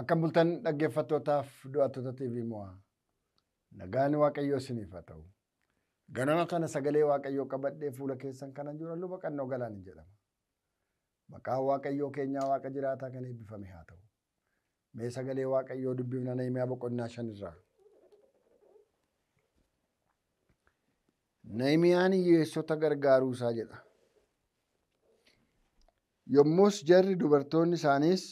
Akka bultan dhaggeeffattootaaf du'attoota TV mo'a Nagaan Waaqayyoo isiniif haa ta'u. Ganama kana sagalee Waaqayyoo qabadhee fuula keessan kanan jira luba qannoo galaan jedhama. Maqaan Waaqayyoo keenyaa Waaqa jiraataa kan eebbifame haa ta'u. Mee sagalee Waaqayyoo dubbifna Nehemiyaa boqonnaa shanirraa. Nehemiyaan hiyyeessota gargaru isaa jedha. Yommus jarri dubartoonni isaaniis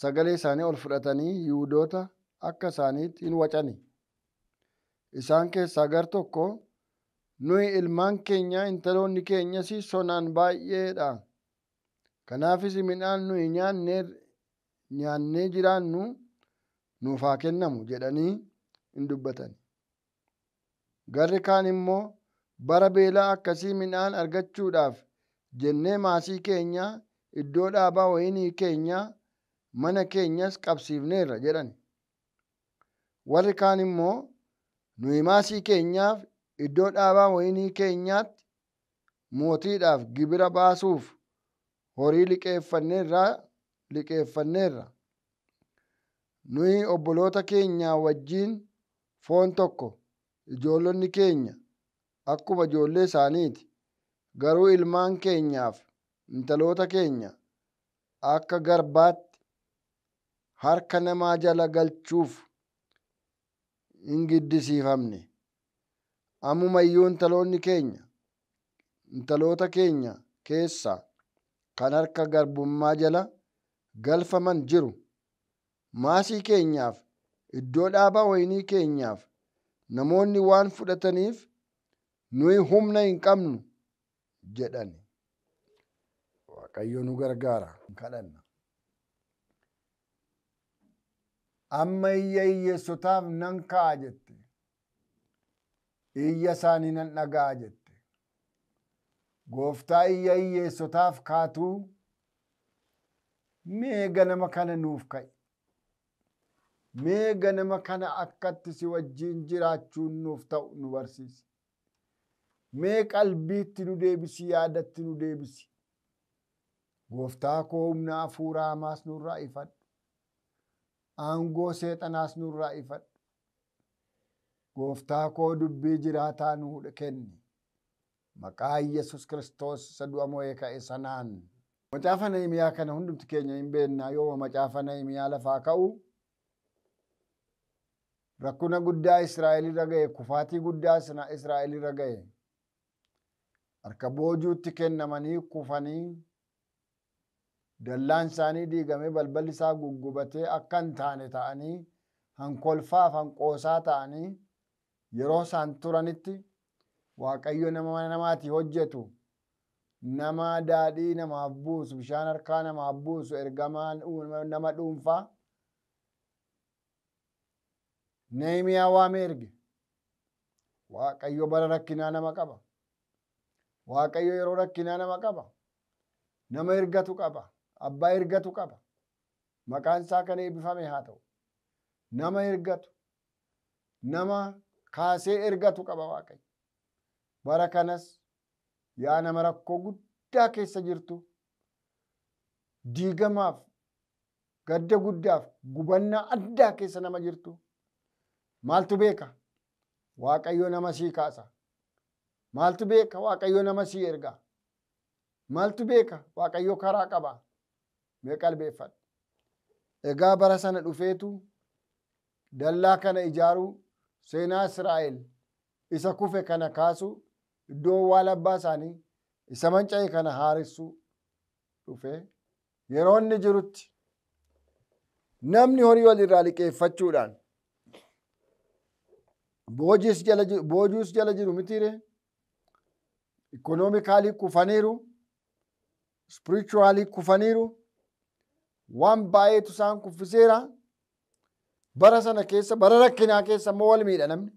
sagalee isaanii ol fudhatanii Yihudoota akka isaaniitti hin wacani. Isaan keessaa gar tokko nuyi ilmaan keenya intaloonni keenyas sonaan dha Kanaafis midhaan nuyi nyaannee jiraannu nuuf haa kennamu jedhanii hin dubbatan. kaan immoo bara beelaa akkasii midhaan argachuudhaaf jennee maasii keenya iddoo dhaabaa wayinii keenyaa mana keenyas qabsiifneerra jedhan. Warri kaan immoo nuyi maasii keenyaaf iddoo dhaabaa wayinii keenyaatti mootiidhaaf gibira baasuuf horii liqeeffanneerra. Nuyi obboloota kenyaa wajjin foon tokko ijoollonni keenya akkuma ijoollee isaaniiti. Garuu ilmaan keenyaaf intaloota keenya akka garbaat. harka namaa jala galchuuf hin giddisiifamne amuma iyyuu intaloonni keenya intalota keenya keessa kan harka garbummaa jala galfaman jiru maasii keenyaaf iddoo dhaaba waynii keenyaaf namoonni waan fudhataniif nuyi humna hin qabnu jedhan. nu gargaara Amma ammayya hiyyeessotaaf nan ka'a jette. Iyya isaanii nan daga'a jette. Gooftaa iyya hiyyeessotaaf kaatuu mee nama kana nuuf ka'i. Mee nama kana akkatti si wajjin jiraachuun nuuf ta'u nu barsiisi. Mee qalbiitti nu deebisi yaadatti nu deebisi. Gooftaa koo humna hafuuraa hamaas angoo seexanaas nurra ifad Gooftaa koo dubbii jiraataa nu kenni. Maqaa Yesuus Kiristoos isa du'a ka'e sanaan. Macaafa miyaa kana hundumti keenya hin beennaa yoo macaafa miyaa lafaa ka'u rakkuna guddaa Israa'elirra ga'e kufaatii guddaa Israa'elirra ga'e harka boojuutti kennamanii kufanii dallaan isaanii diigamee balballi isaa guggubatee akka hin taane ta'anii hankolfaaf hanqoosaa ta'anii yeroo isaan turanitti waaqayyo nama namaati hojjetu nama daadhii namaaf buusu bishaan harkaa namaaf buusu ergamaan nama dhuunfaa neemiyaa waame erge waaqayyo bara rakkinaa nama qaba waaqayyo yeroo rakkinaa nama qaba nama ergatu qaba abbaa ergatu qaba. Maqaan isaa kan eebbifame haa ta'u. Nama ergatu, nama kaasee ergatu qaba Waaqayyo. Bara kanas yaa nama rakkoo guddaa keessa jirtu diigamaaf gadda guddaaf gubannaa addaa keessa nama jirtu maaltu beeka? Waaqayyo nama sii kaasa. Maaltu beeka? Waaqayyo nama sii erga. Maaltu beeka? Waaqayyo karaa qaba. mee qalbeeffadhu. Egaa bara sana dhufeetu dallaa kana ijaaru seenaa Israa'el isa kufe kana kaasu iddoo waal abbaa isaanii isa manca'e kana harisu dhufee yeroo inni jirutti namni horii irraa liqeeffachuudhaan boojiis jala jiru boojuus jala jiru mitiire ikonoomikaalii kufaniiru ispirichuwaalii kufaniiru. waan baay'eetu isaan kuffiseera. Bara sana keessa bara rakkinaa keessa immoo wal miidha namni.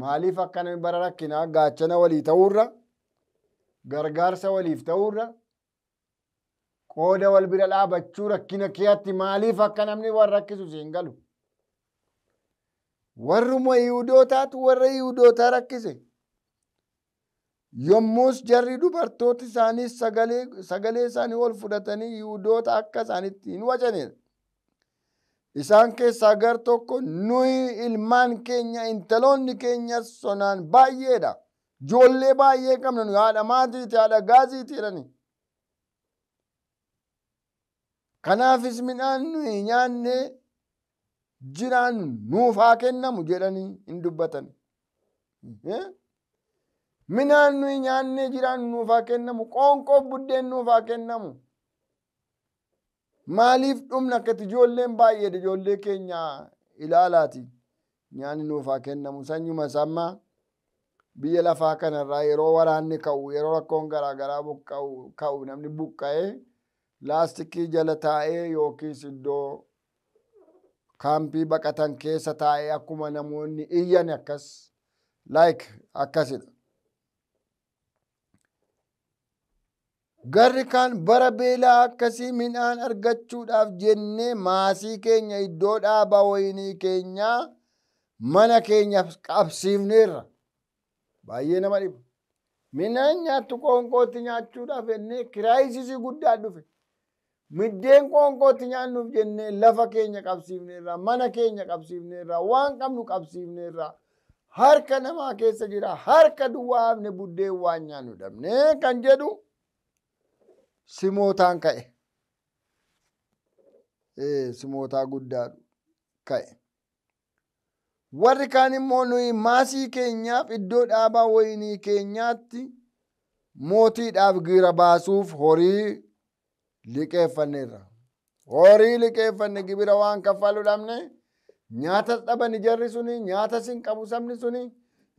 Maaliif namni bara rakkinaa gaachana walii ta'uurra gargaarsa waliif ta'uurra qooda wal bira dhaabachuu rakkina keeyatti maaliif akka namni wal rakkisu siin galu. Warruma Yihuudootaatu warra Yihuudootaa rakkise. Yommus jarri dubartooti isaanii sagalee isaanii ol fudhatanii Yihudoota akka isaanitti hin wacanidha. Isaan keessaa gar tokko nuyi ilmaan keenya intaloonni keenya sonaan baay'eedha. Ijoollee baay'ee qabna hada haadha maatiiti haadha gaasiiti jedhani. Kanaafis midhaan nuyi nyaannee jiraan nuuf haa kennamu jedhanii hin dubbatan. Minaan nuyi nyaannee jiraannu nuuf kennamu. Qoonqoof buddeen nuuf kennamu. Maaliif dhumna akkati ijoolleen baay'eedha ijoollee keenya ilaalaati. Nyaanni nuuf kennamu. Sanyuma samma biyya lafaa kanarraa yeroo waraanni ka'u yeroo rakkoon garaagaraa ka'u namni buqqa'ee laastikii jala taa'ee yookiis iddoo kaampii baqatan keessa taa'ee akkuma namoonni iyyan akkas laayik akkasidha. Garri kaan bara beelaa akkasii midhaan argachuudhaaf jennee maasii keenya iddoo dhaabaa wayinii keenyaa mana keenya qabsiifneerra. Baay'ee nama dhiba. Midhaan nyaattu qoonqootti nyaachuudhaaf jennee kiraayisisii guddaa dhufe. Middeen qoonqootti nyaannuuf jennee lafa keenya qabsiifneerra, mana keenya qabsiifneerra, waan qabnu qabsiifneerra. Harka namaa keessa jira. Harka duwwaa afne buddeen waan nyaannu dhabnee kan jedhu. Simotaan ka'e. simotaa guddaadhu ka'e. Warri kaan immoo nuyi maasii keenyaaf iddoo dhaabaa wayinii keenyaatti mootiidhaaf gira baasuuf horii liqeeffanneerra. Horii liqeeffanne gibira waan kafalu dhabne nyaata dabani ijarri suni nyaatas sin qabu sabni suni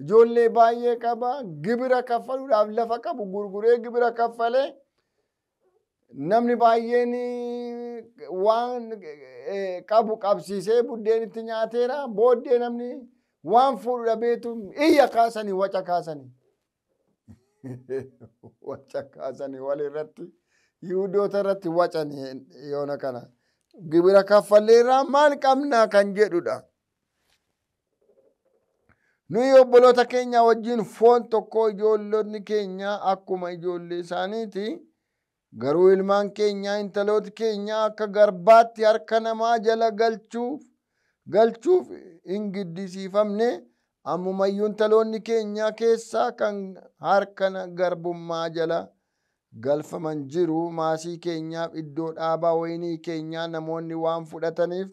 ijoollee baay'ee qaba gibira kaffaluudhaaf lafa qabu gurguree gibira kaffalee. namni baay'een waan e, qabu qabsiisee buddeenitti nyaateera booddee namni waan fuudhu dhabeetu iyya kaasanii waca kaasanii. wacha kasani wal irratti yihudoota irratti wacanii yoona kana. Gibira kaffalleerraa maal qabnaa kan jedhudha. Nuyi obbolota keenya wajjin foon tokko ijoollonni keenya akkuma ijoollee isaaniiti. garuu ilmaan keenyaa intaloota keenya akka garbaatti harka namaa jala galchuuf galchuuf hin giddisiifamne ammumayyuu intaloonni keenya keessaa kan harka garbummaa jala galfaman jiru maasii keenyaaf iddoo dhaabaa wayinii keenyaa namoonni waan fudhataniif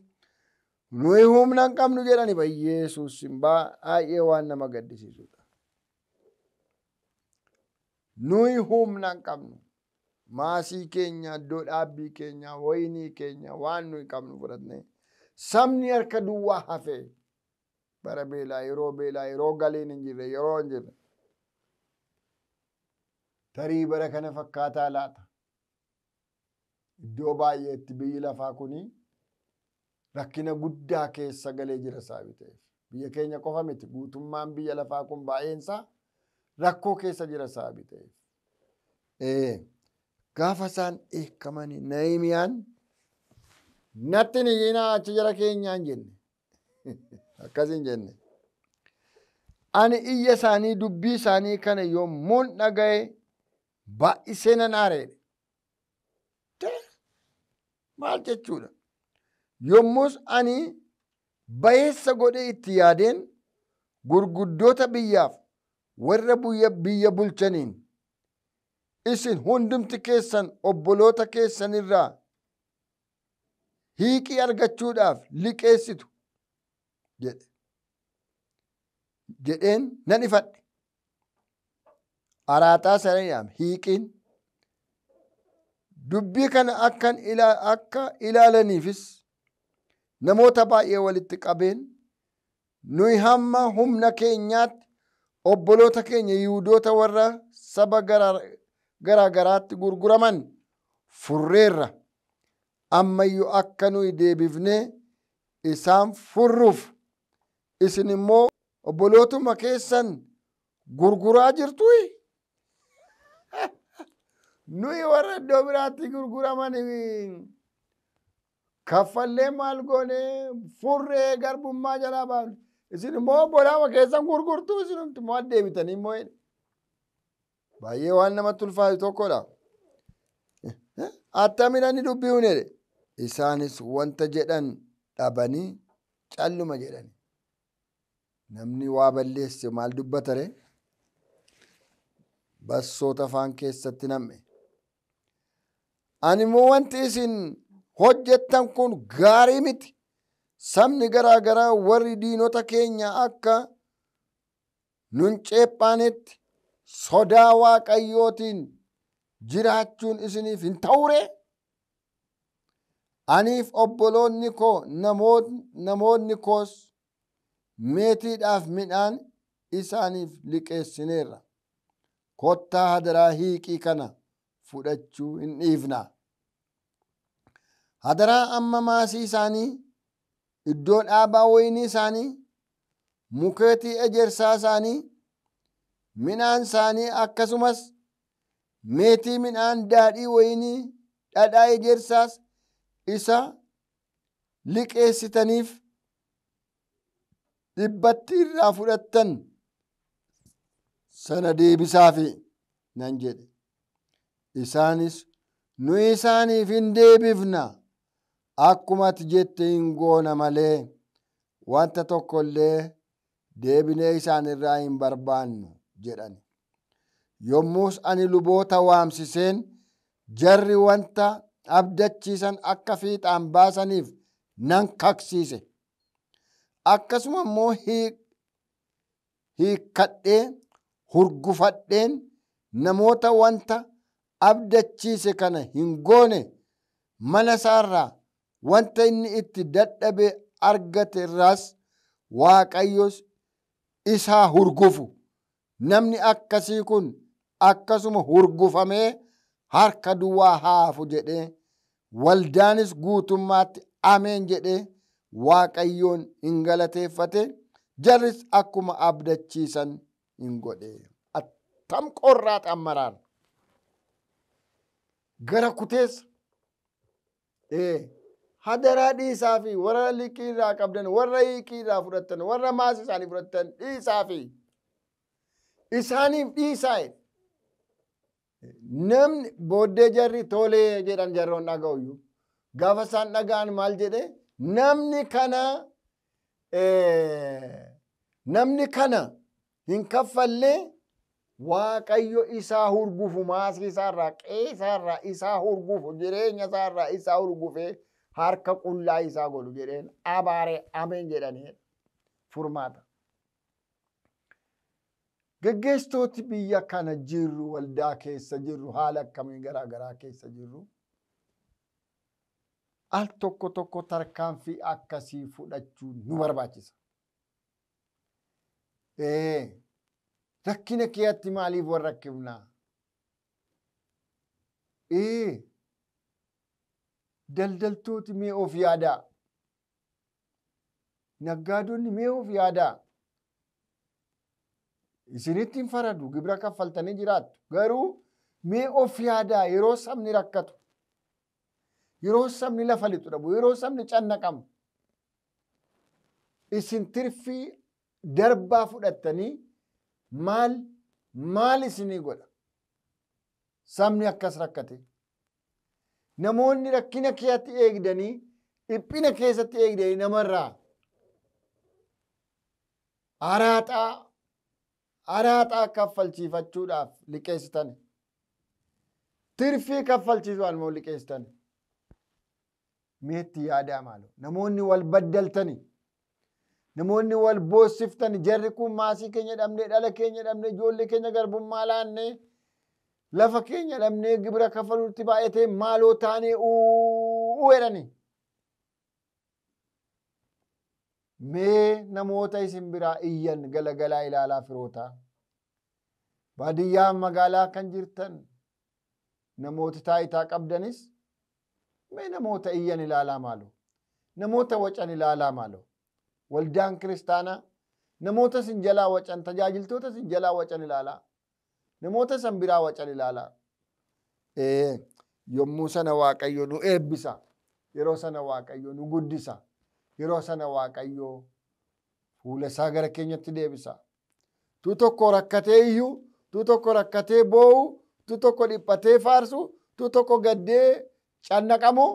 nuyi humna hin qabnu jedhani bayyeesuus baay'ee waan nama gaddisiisudha. Nuyi humna hin qabnu. maasii keenya iddoo dabbii keenya waynii keenya waan nuyi qabnu fudhatne sabni harka duwwaa hafe bara beelaa yeroo beelaa yeroo galiin hin jirre yeroo hin jirre tarii bara kana fakkaataa laata iddoo baay'eetti biyyi lafaa kuni rakkina guddaa keessa galee jira saabi biyya keenya qofa miti guutummaan biyya lafaa kun baay'eensaa rakkoo keessa jira saabi gaafa isaan eekamanii na'imiyaan natti hin jiinaa achi jara keenyaan jenne akasin hin jenne. Ani iyya isaanii dubbii isaanii kana yommuun dhaga'e baay'isee nan aareedha. Maal jechuudha? Yommus ani bayeessa godhee itti yaadeen gurguddoota biyyaaf warra biyya bulchaniin isin hundumti keessan obboloota keessan irraa hiiqii argachuudhaaf liqeessitu jedheen nan ifadhe araataa sana hiiqiin dubbii kana akka ilaalaniifis namoota baay'ee walitti qabeen nuyi hamma humna keenyaatti obboloota keenya yihudoota warra saba garaa gurguraman furreerra. Ammayyuu akka nuyi debifne isaan furruuf isin immoo obbolootuma keessan gurguraa jirtuyi. Nuyi warra iddoo biraatti gurguraman kaffallee maal goone furree garbummaa jalaa baanu isin immoo obbolaama keessan gurgurtu isinumti maal immoo baay'ee waan namatti tokko tokkodha. Eh, eh? Attamidhaan ni dubbi'uun jedhe. Isaanis wanta jedhan dhabanii calluma jedhan. Namni waa balleesse maal dubbatare? Bassoota faan keessatti nam'e. Ani immoo wanti isin hojjettan kun gaarii miti. Sabni garaa garaa warri dinota keenya akka nun ceephaanetti sodaa waaqayyootiin jiraachuun isiniif hin ta'ure aniif obboloonni koo namoonni koos meetiidhaaf midhaan isaaniif liqeessineerra kottaa hadaraa hiiqii kana fudhachuu hin dhiifna hadaraa amma maasii isaanii iddoo dhaabaa wayinii isaanii mukeetii ejersaa isaanii minaan isaanii akkasumas meetii midhaan daadhii wayinii dhadhaa ejersaas isa liqeessitaniif dhibbatti irraa fudhattan sana deebisaafi nan jede Isaanis nu isaaniif hin deebifna akkuma jette hin malee wanta tokkollee deebinee isaan irraa hin barbaannu. jedhan. Yommus ani luboota waamsiseen jarri wanta abdachiisan akka fiixaan baasaniif nan kaksiise. Akkasuma immoo hiikkadhee hurgufadheen namoota wanta abdachiise kana hin goone mana isaarraa wanta inni itti daddabee argate irraas waaqayyos isaa hurgufu. namni akkasii kun akkasuma hurgufamee harka duwwaa haafu jedhee waldaanis guutummaatti amen jedhee waaqayyoon hin galateeffate jarris akkuma abdachiisan hin godhe. Attam qorraat ammaraan gara kutees hadaraa dhiisaa fi warra liqii irraa qabdan warra hiikii irraa fudhatan warra maas isaanii fudhatan fi. isaaniif dhiisaa'e namni booddee jarri tolee jedhan jarroon dhaga'uyyu gaafa isaan dhaga'an maal jedhe namni kana namni kana hin kaffallee waaqayyo isaa hurgufu maasii isaarraa qeesaarraa isaa hurgufu jireenya isaarraa isaa hurgufee harka qullaa isaa godhu jedheen abaare ameen jedhanii furmaata. Geggeessitooti biyya kana jirru waldaa keessa jirru haala akkamiin garaa garaa keessa jirru al tokko tokko tarkaanfii akkasii fudhachuun nu barbaachisa. Rakkina keeyatti maaliif warra rakkifnaa? Daldaltooti mee of yaadaa? Naggaadonni mee of yaadaa? isinittiin faradu gibira kaffaltanii jiraattu garuu mii of yaadaa yeroo sabni rakkatu yeroo sabni lafa lixu yeroo sabni kama isin tirfii darbaa fudhattanii maal maal isinii godha sabni akkas rakkate namoonni rakkina keeyatti eegdanii dhiphina keessatti eegdanii namarraa araaxaa araaxaa kaffalchiifachuudhaaf liqeessitan tirfii kaffalchiisu almoo liqeessitan meetii yaadaa maalo namoonni wal baddaltani namoonni wal boossiftani jarri kun maasii keenya dhabne dhala keenya dhabne ijoollee keenya garbummaa laanne lafa keenya dhabne gibira kafaluutti baay'atee maaloo taane uuu jedhanii mee namoota isin biraa iyyan galagalaa ilaalaa firoota Baadiyyaa magaalaa kan jirtan namoota taayitaa qabdanis mee namoota iyyan ilaalaa maaloo namoota wacan ilaalaa maaloo waldaan kiristaanaa namoota sin jalaa wacan tajaajiltoota sin jalaa wacan ilaalaa namoota san biraa wacan ilaalaa. Yommuu sana waaqayyo nu eebbisa yeroo sana waaqayyo nu guddisa. yeroo sana Waaqayyo fuula isaa gara keenyatti deebisaa Tu tokko rakkatee iyyuu, tu tokko rakkatee boo'u, tu tokko dhiphatee farsu tu tokko gaddee cannaqamu.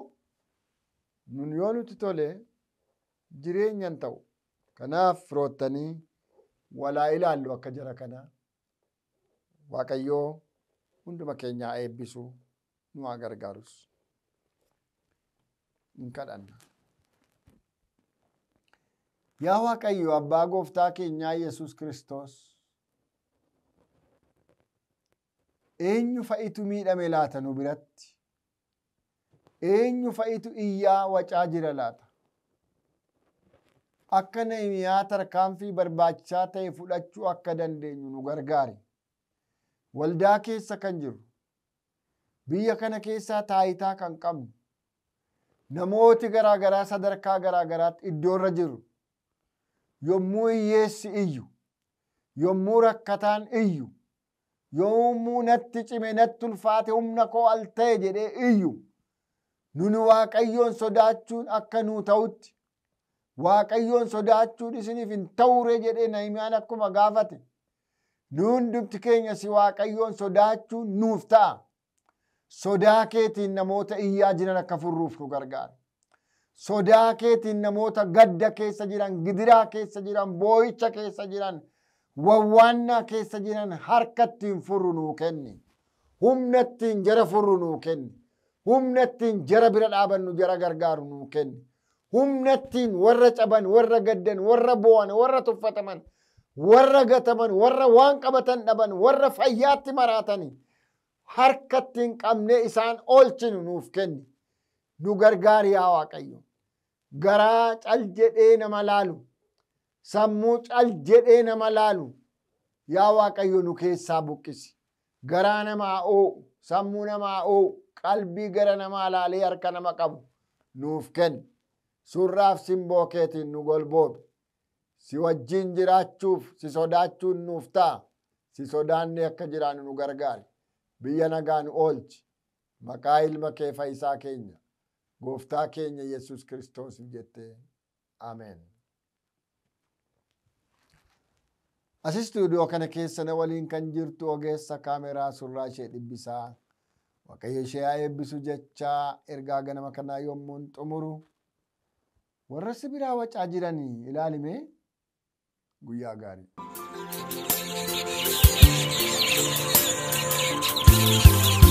Nun yoo nuti tole jireenyan ta'u. Kanaaf firoottanii walaa ilaallu akka jara kana. Waaqayyo hunduma keenyaa eebbisu nu haa gargaarus. Yaa Waaqayyo abbaa gooftaa keenyaa Yesus Kiristoos eenyu fa'itu miidhame laata nu biratti? Eenyu fa'itu iyyaa wacaa jira laata? Akka Nehemiyaa tarkaanfii barbaachaa ta'e fudhachuu akka dandeenyu nu gargaari. Waldaa keessa kan jiru, biyya kana keessa taayitaa kan qabnu, namooti garaagaraa sadarkaa garaagaraatti iddoorra jiru. yommuu hiyyeessi iyyu, yommuu rakkataan iyyu, yommuu natti cime natti ulfaate humna koo al ta'e jedhee iyyu, nuni waaqayyoon sodaachuun akka nuu ta'utti, waaqayyoon sodaachuun isiniif hin ta'ure jedhee Nahimiyaan akkuma gaafate, nu hundumti keenya si waaqayyoon sodaachuun nuuf ta'a. Sodaa keetiin namoota iyyaa jiran akka furruuf nu gargaara. sodaa keetiin namoota gadda keessa jiran, gidiraa keessa jiran, boo'icha keessa jiran, wawwaannaa keessa jiran harka ittiin furru nuu kenni. Humna ittiin jara furru nuu kenni. Humna ittiin jara bira dhaabannu jara gargaaru nuu kenni. Humna ittiin warra caban, warra gaddan, warra boan warra tuffataman, warra gataman, warra waan qabatan dhaban, warra fayyaatti maraatanii harka ittiin qabnee isaan oolchinu nuuf kenni. nu gargaari yaa Waaqayyo. Garaa cal jedhee nama laalu, sammuu cal jedhee nama laalu, yaa Waaqayyo nu keessaa buqqisi. Garaa nama oo'u, sammuu nama oo'u, qalbii gara namaa laalee harka nama qabu nuuf ken Surraaf simboo keetiin nu golbob Si wajjin jiraachuuf, si sodaachuun nuuf ta'a. Si sodaanne akka jiraanu nu gargar Biyya nagaa nu oolchi. makaa ilma kee fayyisaa keenya. Gooftaa keenya Yesus Kiristoosiif jettee Ameen. As istuudiyoo kana keessa waliin kan jirtu ogeessa kaameraa surraa ishee dhibbisaa Waaqayyo ishee haa eebbisu jechaa ergaa ganama kanaa yommuun xumuru warra biraa wacaa jiranii ilaalime guyyaa gaarii.